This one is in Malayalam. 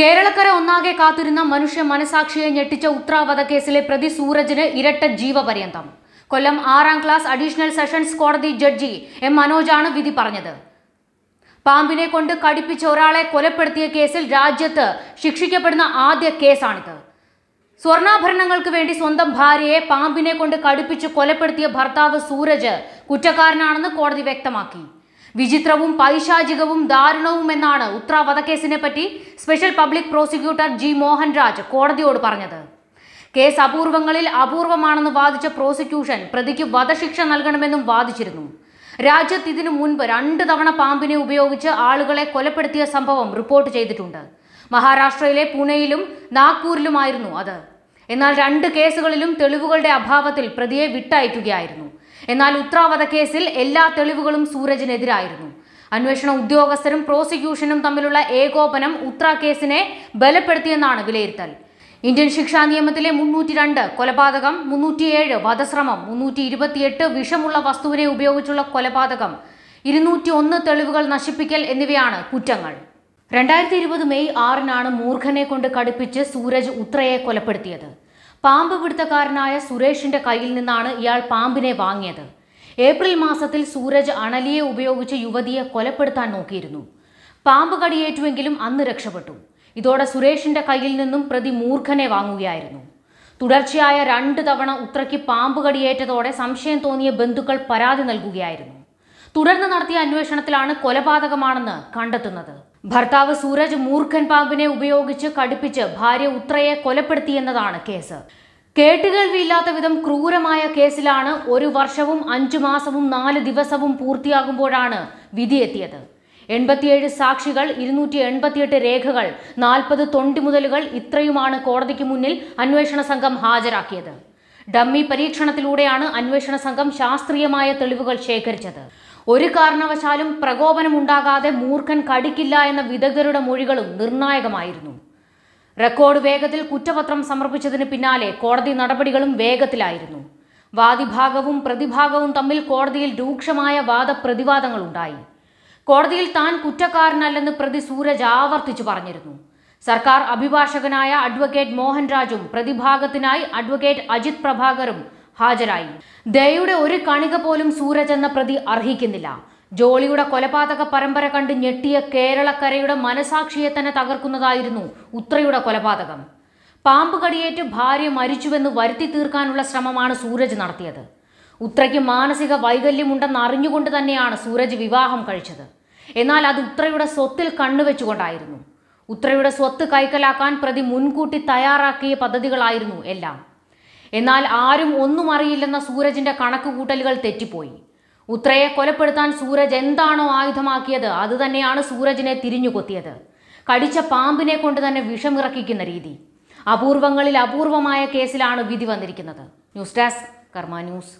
കേരളക്കര ഒന്നാകെ കാത്തിരുന്ന മനുഷ്യ മനസാക്ഷിയെ ഞെട്ടിച്ച ഉത്രാവധ കേസിലെ പ്രതി സൂരജിന് ഇരട്ട ജീവപര്യന്തം കൊല്ലം ആറാം ക്ലാസ് അഡീഷണൽ സെഷൻസ് കോടതി ജഡ്ജി എം മനോജാണ് വിധി പറഞ്ഞത് പാമ്പിനെ കൊണ്ട് കടിപ്പിച്ച ഒരാളെ കൊലപ്പെടുത്തിയ കേസിൽ രാജ്യത്ത് ശിക്ഷിക്കപ്പെടുന്ന ആദ്യ കേസാണിത് സ്വർണ്ണാഭരണങ്ങൾക്ക് വേണ്ടി സ്വന്തം ഭാര്യയെ പാമ്പിനെ കൊണ്ട് കടുപ്പിച്ച് കൊലപ്പെടുത്തിയ ഭർത്താവ് സൂരജ് കുറ്റക്കാരനാണെന്ന് കോടതി വ്യക്തമാക്കി വിചിത്രവും പൈശാചികവും ദാരുണവും എന്നാണ് ഉത്ര പറ്റി special public prosecutor G Mohan Raj കോടതിയോട് പറഞ്ഞത് കേസ് അപൂർവങ്ങളിൽ അപൂർവമാണെന്ന് വാദിച്ച പ്രോസിക്യൂഷൻ പ്രതിക്ക് വധശിക്ഷ നൽകണമെന്നും വാദിച്ചിരുന്നു രാജ്യത്ത് ഇതിനു മുൻപ് രണ്ട് തവണ പാമ്പിനെ ഉപയോഗിച്ച് ആളുകളെ കൊലപ്പെടുത്തിയ സംഭവം റിപ്പോർട്ട് ചെയ്തിട്ടുണ്ട് മഹാരാഷ്ട്രയിലെ പൂനെയിലും നാഗ്പൂരിലുമായിരുന്നു അത് എന്നാൽ രണ്ട് കേസുകളിലും തെളിവുകളുടെ അഭാവത്തിൽ പ്രതിയെ വിട്ടയക്കുകയായിരുന്നു എന്നാൽ ഉത്രാവധ കേസിൽ എല്ലാ തെളിവുകളും സൂരജിനെതിരായിരുന്നു അന്വേഷണ ഉദ്യോഗസ്ഥരും പ്രോസിക്യൂഷനും തമ്മിലുള്ള ഏകോപനം ഉത്ര കേസിനെ ബലപ്പെടുത്തിയെന്നാണ് വിലയിരുത്തൽ ഇന്ത്യൻ ശിക്ഷാ നിയമത്തിലെ മുന്നൂറ്റി രണ്ട് കൊലപാതകം മുന്നൂറ്റിയേഴ് വധശ്രമം മുന്നൂറ്റി ഇരുപത്തിയെട്ട് വിഷമുള്ള വസ്തുവിനെ ഉപയോഗിച്ചുള്ള കൊലപാതകം ഇരുന്നൂറ്റി ഒന്ന് തെളിവുകൾ നശിപ്പിക്കൽ എന്നിവയാണ് കുറ്റങ്ങൾ രണ്ടായിരത്തി ഇരുപത് മെയ് ആറിനാണ് മൂർഖനെ കൊണ്ട് കടുപ്പിച്ച് സൂരജ് ഉത്രയെ കൊലപ്പെടുത്തിയത് പാമ്പ് പിടുത്തക്കാരനായ സുരേഷിന്റെ കയ്യിൽ നിന്നാണ് ഇയാൾ പാമ്പിനെ വാങ്ങിയത് ഏപ്രിൽ മാസത്തിൽ സൂരജ് അണലിയെ ഉപയോഗിച്ച് യുവതിയെ കൊലപ്പെടുത്താൻ നോക്കിയിരുന്നു പാമ്പ് കടിയേറ്റുവെങ്കിലും അന്ന് രക്ഷപ്പെട്ടു ഇതോടെ സുരേഷിന്റെ കയ്യിൽ നിന്നും പ്രതി മൂർഖനെ വാങ്ങുകയായിരുന്നു തുടർച്ചയായ രണ്ട് തവണ ഉത്രയ്ക്ക് പാമ്പ് കടിയേറ്റതോടെ സംശയം തോന്നിയ ബന്ധുക്കൾ പരാതി നൽകുകയായിരുന്നു തുടർന്ന് നടത്തിയ അന്വേഷണത്തിലാണ് കൊലപാതകമാണെന്ന് കണ്ടെത്തുന്നത് ഭർത്താവ് സൂരജ് മൂർഖൻ പാമ്പിനെ ഉപയോഗിച്ച് കടുപ്പിച്ച് ഭാര്യ ഉത്രയെ കൊലപ്പെടുത്തിയെന്നതാണ് കേസ് കേട്ടുകേൾവിയില്ലാത്ത വിധം ക്രൂരമായ കേസിലാണ് ഒരു വർഷവും അഞ്ചു മാസവും നാല് ദിവസവും പൂർത്തിയാകുമ്പോഴാണ് വിധിയെത്തിയത് എൺപത്തിയേഴ് സാക്ഷികൾ ഇരുന്നൂറ്റി എൺപത്തിയെട്ട് രേഖകൾ നാൽപ്പത് തൊണ്ടിമുതലുകൾ ഇത്രയുമാണ് കോടതിക്ക് മുന്നിൽ അന്വേഷണ സംഘം ഹാജരാക്കിയത് ഡമ്മി പരീക്ഷണത്തിലൂടെയാണ് അന്വേഷണ സംഘം ശാസ്ത്രീയമായ തെളിവുകൾ ശേഖരിച്ചത് ഒരു കാരണവശാലും പ്രകോപനം ഉണ്ടാകാതെ മൂർഖൻ കടിക്കില്ല എന്ന വിദഗ്ധരുടെ മൊഴികളും നിർണായകമായിരുന്നു റെക്കോർഡ് വേഗത്തിൽ കുറ്റപത്രം സമർപ്പിച്ചതിന് പിന്നാലെ കോടതി നടപടികളും വേഗത്തിലായിരുന്നു വാദിഭാഗവും പ്രതിഭാഗവും തമ്മിൽ കോടതിയിൽ രൂക്ഷമായ വാദപ്രതിവാദങ്ങളുണ്ടായി കോടതിയിൽ താൻ കുറ്റക്കാരനല്ലെന്ന് പ്രതി സൂരജ് ആവർത്തിച്ചു പറഞ്ഞിരുന്നു സർക്കാർ അഭിഭാഷകനായ അഡ്വക്കേറ്റ് മോഹൻരാജും പ്രതിഭാഗത്തിനായി അഡ്വക്കേറ്റ് അജിത് പ്രഭാകറും ഹാജരായി ദയയുടെ ഒരു കണിക പോലും സൂരജ് എന്ന പ്രതി അർഹിക്കുന്നില്ല ജോളിയുടെ കൊലപാതക പരമ്പര കണ്ട് ഞെട്ടിയ കേരളക്കരയുടെ മനസാക്ഷിയെ തന്നെ തകർക്കുന്നതായിരുന്നു ഉത്രയുടെ കൊലപാതകം പാമ്പ് കടിയേറ്റ് ഭാര്യ മരിച്ചുവെന്ന് വരുത്തി തീർക്കാനുള്ള ശ്രമമാണ് സൂരജ് നടത്തിയത് ഉത്രയ്ക്ക് മാനസിക വൈകല്യമുണ്ടെന്ന് അറിഞ്ഞുകൊണ്ട് തന്നെയാണ് സൂരജ് വിവാഹം കഴിച്ചത് എന്നാൽ അത് ഉത്രയുടെ സ്വത്തിൽ കണ്ണുവെച്ചുകൊണ്ടായിരുന്നു ഉത്രയുടെ സ്വത്ത് കൈക്കലാക്കാൻ പ്രതി മുൻകൂട്ടി തയ്യാറാക്കിയ പദ്ധതികളായിരുന്നു എല്ലാം എന്നാൽ ആരും ഒന്നും അറിയില്ലെന്ന സൂരജിന്റെ കണക്ക് കൂട്ടലുകൾ തെറ്റിപ്പോയി ഉത്രയെ കൊലപ്പെടുത്താൻ സൂരജ് എന്താണോ ആയുധമാക്കിയത് അത് തന്നെയാണ് സൂരജിനെ തിരിഞ്ഞുകൊത്തിയത് കടിച്ച പാമ്പിനെ കൊണ്ട് തന്നെ വിഷമിറക്കിക്കുന്ന രീതി അപൂർവങ്ങളിൽ അപൂർവമായ കേസിലാണ് വിധി വന്നിരിക്കുന്നത് ന്യൂസ് ഡെസ്ക് കർമ്മ ന്യൂസ്